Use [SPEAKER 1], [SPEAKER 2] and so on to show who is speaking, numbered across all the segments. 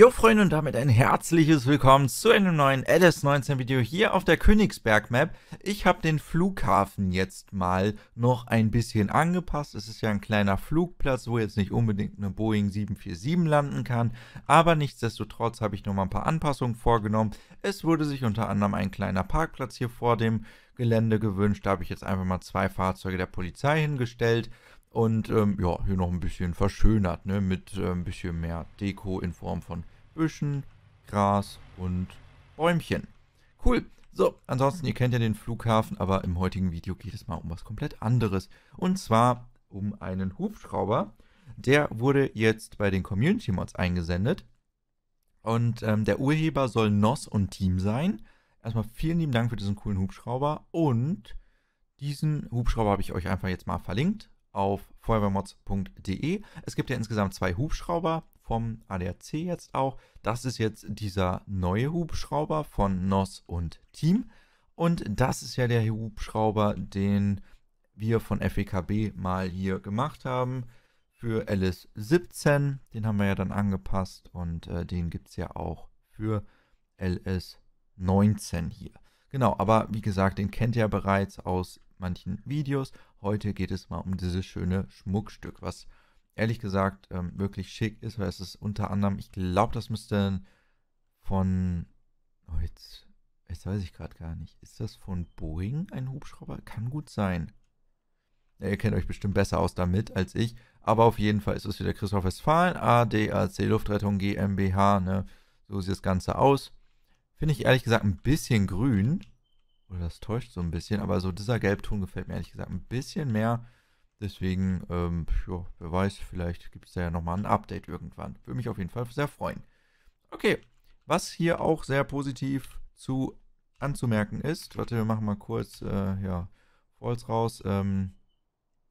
[SPEAKER 1] Jo Freunde und damit ein herzliches Willkommen zu einem neuen LS19 Video hier auf der Königsberg Map. Ich habe den Flughafen jetzt mal noch ein bisschen angepasst. Es ist ja ein kleiner Flugplatz, wo jetzt nicht unbedingt eine Boeing 747 landen kann. Aber nichtsdestotrotz habe ich nochmal ein paar Anpassungen vorgenommen. Es wurde sich unter anderem ein kleiner Parkplatz hier vor dem Gelände gewünscht. Da habe ich jetzt einfach mal zwei Fahrzeuge der Polizei hingestellt. Und ähm, ja, hier noch ein bisschen verschönert, ne? Mit äh, ein bisschen mehr Deko in Form von Büschen, Gras und Bäumchen. Cool. So, ansonsten, ihr kennt ja den Flughafen, aber im heutigen Video geht es mal um was komplett anderes. Und zwar um einen Hubschrauber. Der wurde jetzt bei den Community Mods eingesendet. Und ähm, der Urheber soll Nos und Team sein. Erstmal vielen lieben Dank für diesen coolen Hubschrauber. Und diesen Hubschrauber habe ich euch einfach jetzt mal verlinkt auf feuerwehrmods.de. Es gibt ja insgesamt zwei Hubschrauber vom ADAC jetzt auch. Das ist jetzt dieser neue Hubschrauber von NOS und Team. Und das ist ja der Hubschrauber, den wir von FEKB mal hier gemacht haben für LS17. Den haben wir ja dann angepasst und äh, den gibt es ja auch für LS19 hier. Genau, aber wie gesagt, den kennt ihr ja bereits aus manchen Videos. Heute geht es mal um dieses schöne Schmuckstück, was ehrlich gesagt ähm, wirklich schick ist, weil es ist unter anderem, ich glaube, das müsste von, oh, jetzt, jetzt weiß ich gerade gar nicht, ist das von Boeing ein Hubschrauber? Kann gut sein. Ja, ihr kennt euch bestimmt besser aus damit als ich, aber auf jeden Fall ist es wieder Christoph Westphalen, ADAC Luftrettung GmbH, ne? so sieht das Ganze aus. Finde ich ehrlich gesagt ein bisschen grün, oder das täuscht so ein bisschen, aber so dieser Gelbton gefällt mir ehrlich gesagt ein bisschen mehr. Deswegen, ähm, jo, wer weiß, vielleicht gibt es da ja nochmal ein Update irgendwann. Würde mich auf jeden Fall sehr freuen. Okay, was hier auch sehr positiv zu anzumerken ist, warte, wir machen mal kurz, äh, ja, Falls raus, ähm,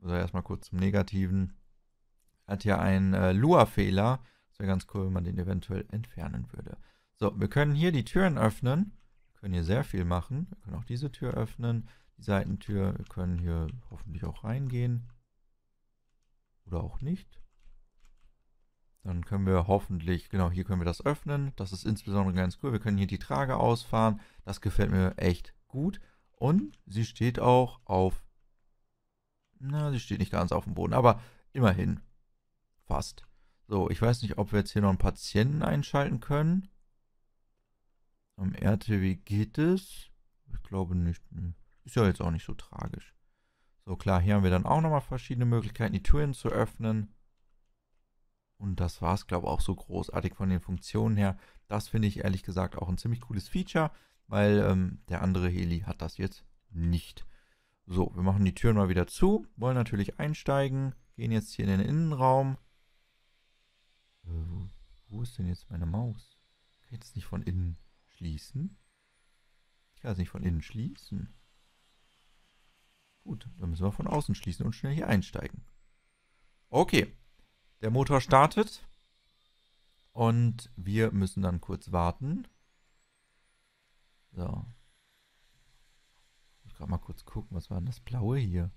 [SPEAKER 1] also erstmal kurz zum Negativen. Hat ja einen äh, Lua-Fehler. Das wäre ganz cool, wenn man den eventuell entfernen würde. So, wir können hier die Türen öffnen können hier sehr viel machen. Wir können auch diese Tür öffnen, die Seitentür. Wir können hier hoffentlich auch reingehen. Oder auch nicht. Dann können wir hoffentlich, genau, hier können wir das öffnen. Das ist insbesondere ganz cool. Wir können hier die Trage ausfahren. Das gefällt mir echt gut. Und sie steht auch auf, na, sie steht nicht ganz auf dem Boden, aber immerhin. Fast. So, ich weiß nicht, ob wir jetzt hier noch einen Patienten einschalten können. Am RTW geht es? Ich glaube nicht. Ne. Ist ja jetzt auch nicht so tragisch. So, klar, hier haben wir dann auch nochmal verschiedene Möglichkeiten, die Türen zu öffnen. Und das war es, glaube ich, auch so großartig von den Funktionen her. Das finde ich ehrlich gesagt auch ein ziemlich cooles Feature, weil ähm, der andere Heli hat das jetzt nicht. So, wir machen die Türen mal wieder zu, wollen natürlich einsteigen, gehen jetzt hier in den Innenraum. Äh, wo ist denn jetzt meine Maus? Jetzt nicht von innen. Schließen. Ich kann es nicht von innen schließen. Gut, dann müssen wir von außen schließen und schnell hier einsteigen. Okay, der Motor startet. Und wir müssen dann kurz warten. So. Ich muss gerade mal kurz gucken, was war denn das Blaue hier?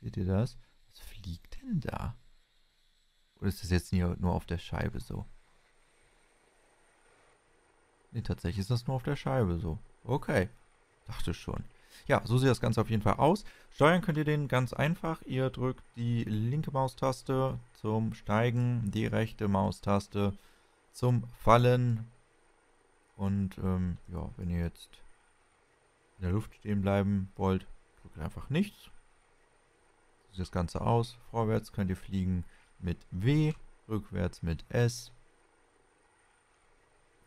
[SPEAKER 1] Seht ihr das? Was fliegt denn da? Oder ist das jetzt nur auf der Scheibe so? Nee, tatsächlich ist das nur auf der Scheibe so. Okay. Dachte schon. Ja, so sieht das Ganze auf jeden Fall aus. Steuern könnt ihr den ganz einfach. Ihr drückt die linke Maustaste zum Steigen, die rechte Maustaste zum Fallen. Und ähm, ja, wenn ihr jetzt in der Luft stehen bleiben wollt, drückt einfach nichts. So sieht das Ganze aus. Vorwärts könnt ihr fliegen mit W, rückwärts mit S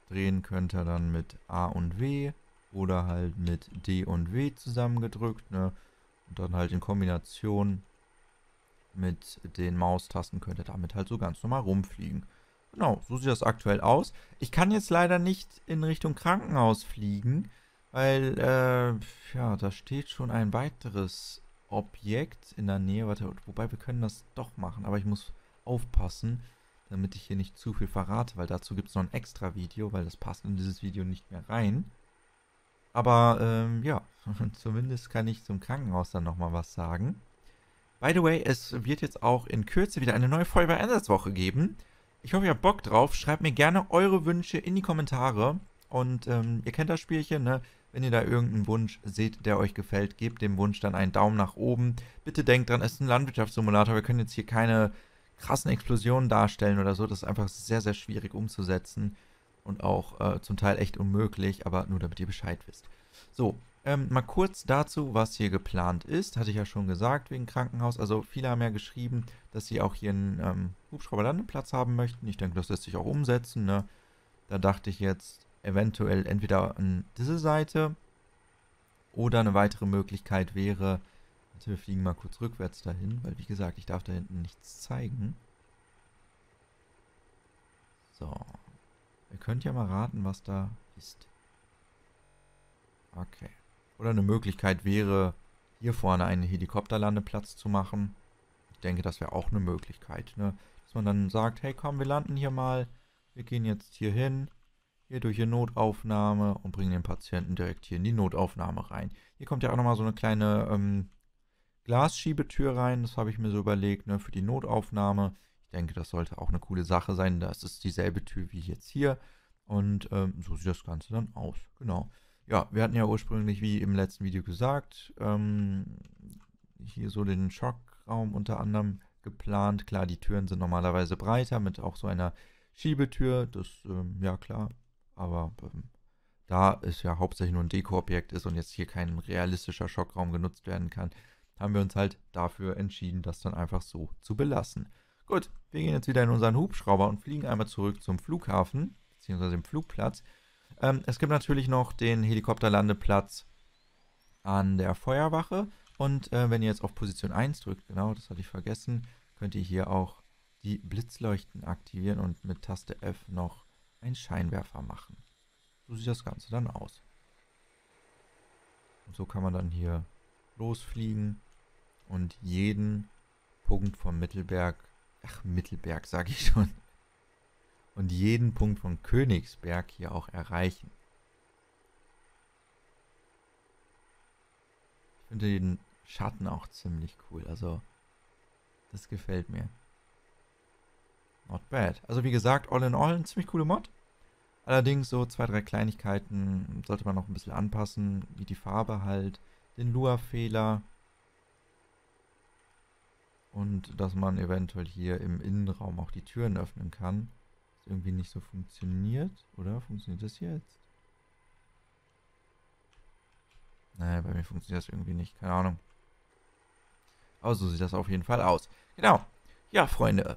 [SPEAKER 1] Drehen könnt ihr dann mit A und W oder halt mit D und W zusammengedrückt. Ne? Und dann halt in Kombination mit den Maustasten könnt ihr damit halt so ganz normal rumfliegen. Genau, so sieht das aktuell aus. Ich kann jetzt leider nicht in Richtung Krankenhaus fliegen, weil, äh, ja, da steht schon ein weiteres Objekt in der Nähe. Warte, wobei wir können das doch machen, aber ich muss aufpassen damit ich hier nicht zu viel verrate, weil dazu gibt es noch ein extra Video, weil das passt in dieses Video nicht mehr rein. Aber ähm, ja, zumindest kann ich zum Krankenhaus dann nochmal was sagen. By the way, es wird jetzt auch in Kürze wieder eine neue Folge bei Einsatzwoche geben. Ich hoffe, ihr habt Bock drauf. Schreibt mir gerne eure Wünsche in die Kommentare. Und ähm, ihr kennt das Spielchen, ne? Wenn ihr da irgendeinen Wunsch seht, der euch gefällt, gebt dem Wunsch dann einen Daumen nach oben. Bitte denkt dran, es ist ein Landwirtschaftssimulator. Wir können jetzt hier keine krassen Explosionen darstellen oder so. Das ist einfach sehr, sehr schwierig umzusetzen und auch äh, zum Teil echt unmöglich, aber nur damit ihr Bescheid wisst. So, ähm, mal kurz dazu, was hier geplant ist. Hatte ich ja schon gesagt wegen Krankenhaus. Also viele haben ja geschrieben, dass sie auch hier einen ähm, Hubschrauberlandeplatz haben möchten. Ich denke, das lässt sich auch umsetzen. Ne? Da dachte ich jetzt eventuell entweder an diese Seite oder eine weitere Möglichkeit wäre, also wir fliegen mal kurz rückwärts dahin, weil wie gesagt, ich darf da hinten nichts zeigen. So. Ihr könnt ja mal raten, was da ist. Okay. Oder eine Möglichkeit wäre, hier vorne einen Helikopterlandeplatz zu machen. Ich denke, das wäre auch eine Möglichkeit, ne? Dass man dann sagt, hey komm, wir landen hier mal. Wir gehen jetzt hier hin, hier durch die Notaufnahme und bringen den Patienten direkt hier in die Notaufnahme rein. Hier kommt ja auch nochmal so eine kleine ähm, Glasschiebetür rein. Das habe ich mir so überlegt, ne, für die Notaufnahme. Ich denke, das sollte auch eine coole Sache sein. Das ist dieselbe Tür wie jetzt hier. Und ähm, so sieht das Ganze dann aus. Genau. Ja, wir hatten ja ursprünglich, wie im letzten Video gesagt, ähm, hier so den Schockraum unter anderem geplant. Klar, die Türen sind normalerweise breiter mit auch so einer Schiebetür. Das, ähm, ja klar. Aber ähm, da es ja hauptsächlich nur ein Dekoobjekt ist und jetzt hier kein realistischer Schockraum genutzt werden kann, haben wir uns halt dafür entschieden, das dann einfach so zu belassen. Gut, wir gehen jetzt wieder in unseren Hubschrauber und fliegen einmal zurück zum Flughafen, beziehungsweise dem Flugplatz. Ähm, es gibt natürlich noch den Helikopterlandeplatz an der Feuerwache. Und äh, wenn ihr jetzt auf Position 1 drückt, genau, das hatte ich vergessen, könnt ihr hier auch die Blitzleuchten aktivieren und mit Taste F noch einen Scheinwerfer machen. So sieht das Ganze dann aus. Und so kann man dann hier losfliegen und jeden Punkt von Mittelberg, ach Mittelberg sage ich schon, und jeden Punkt von Königsberg hier auch erreichen. Ich finde den Schatten auch ziemlich cool, also das gefällt mir. Not bad. Also wie gesagt, all in all ein ziemlich coole Mod. Allerdings so zwei, drei Kleinigkeiten sollte man noch ein bisschen anpassen, wie die Farbe halt, den Lua-Fehler, und dass man eventuell hier im Innenraum auch die Türen öffnen kann. Das irgendwie nicht so funktioniert, oder? Funktioniert das jetzt? Naja, bei mir funktioniert das irgendwie nicht, keine Ahnung. Aber so sieht das auf jeden Fall aus. Genau. Ja, Freunde,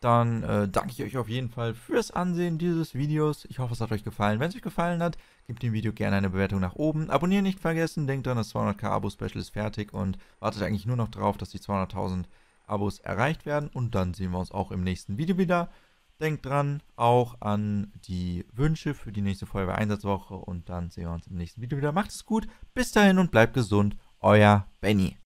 [SPEAKER 1] dann äh, danke ich euch auf jeden Fall fürs Ansehen dieses Videos. Ich hoffe, es hat euch gefallen. Wenn es euch gefallen hat, gebt dem Video gerne eine Bewertung nach oben. Abonnieren nicht vergessen, denkt dran, das 200k Abo-Special ist fertig und wartet eigentlich nur noch drauf, dass die 200.000 Abos erreicht werden. Und dann sehen wir uns auch im nächsten Video wieder. Denkt dran, auch an die Wünsche für die nächste Feuerwehr-Einsatzwoche. Und dann sehen wir uns im nächsten Video wieder. Macht es gut, bis dahin und bleibt gesund. Euer Benny.